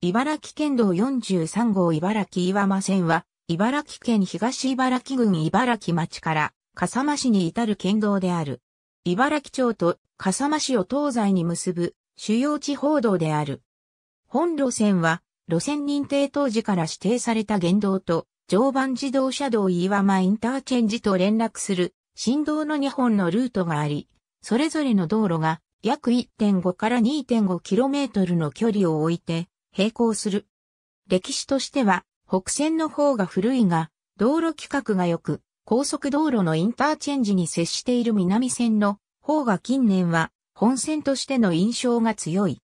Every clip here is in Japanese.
茨城県道43号茨城岩間線は、茨城県東茨城郡茨城町から笠間市に至る県道である。茨城町と笠間市を東西に結ぶ主要地方道である。本路線は、路線認定当時から指定された原道と常磐自動車道岩間インターチェンジと連絡する振動の2本のルートがあり、それぞれの道路が約1.5から 2.5km の距離を置いて並行する。歴史としては、北線の方が古いが、道路規格が良く、高速道路のインターチェンジに接している南線の方が近年は本線としての印象が強い。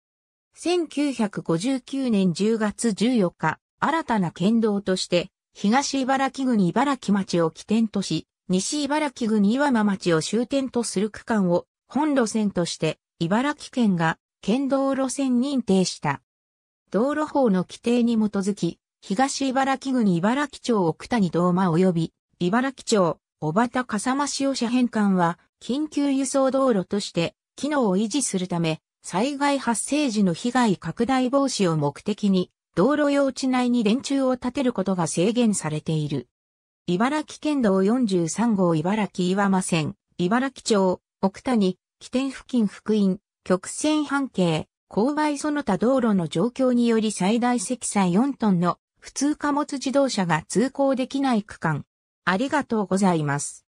1959年10月14日、新たな県道として、東茨城郡茨城町を起点とし、西茨城郡岩間町を終点とする区間を本路線として、茨城県が県道路線認定した。道路法の規定に基づき、東茨城郡茨城町奥谷道間及び、茨城町小畑笠間市を車返還は、緊急輸送道路として、機能を維持するため、災害発生時の被害拡大防止を目的に、道路用地内に電柱を建てることが制限されている。茨城県道43号茨城岩間線、茨城町、奥谷、起点付近福音、曲線半径勾配その他道路の状況により最大積載4トンの普通貨物自動車が通行できない区間。ありがとうございます。